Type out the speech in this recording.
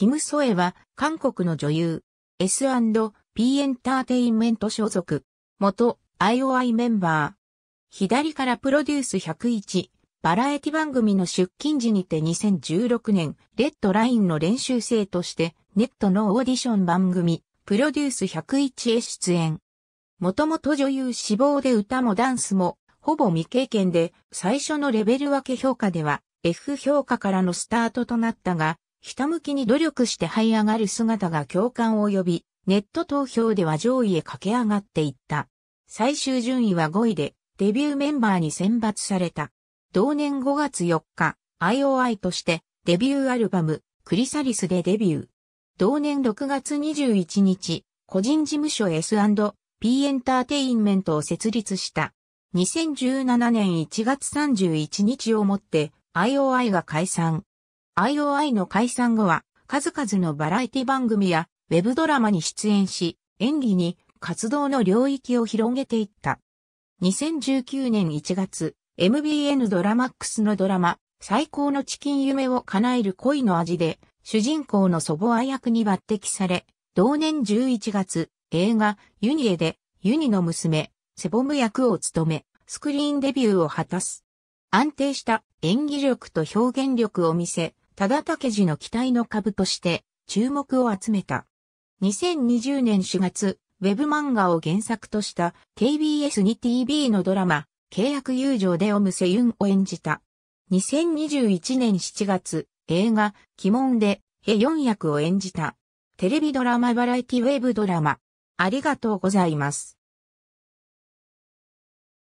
キム・ソエは、韓国の女優、S&P エンターテインメント所属、元 IOI メンバー。左からプロデュース101、バラエティ番組の出勤時にて2016年、レッドラインの練習生として、ネットのオーディション番組、プロデュース101へ出演。もともと女優志望で歌もダンスも、ほぼ未経験で、最初のレベル分け評価では、F 評価からのスタートとなったが、ひたむきに努力して這い上がる姿が共感を呼び、ネット投票では上位へ駆け上がっていった。最終順位は5位で、デビューメンバーに選抜された。同年5月4日、IOI としてデビューアルバム、クリサリスでデビュー。同年6月21日、個人事務所 S&P エンターテインメントを設立した。2017年1月31日をもって IOI が解散。IOI の解散後は、数々のバラエティ番組やウェブドラマに出演し、演技に活動の領域を広げていった。2019年1月、MBN ドラマックスのドラマ、最高のチキン夢を叶える恋の味で、主人公の祖母愛役に抜擢され、同年11月、映画、ユニエで、ユニの娘、セボム役を務め、スクリーンデビューを果たす。安定した演技力と表現力を見せ、忠武氏の期待の株として注目を集めた。2020年4月、ウェブ漫画を原作とした KBS に TV のドラマ、契約友情でオムセユンを演じた。2021年7月、映画、鬼門で、ヘ4。役を演じた。テレビドラマバラエティウェブドラマ。ありがとうございます。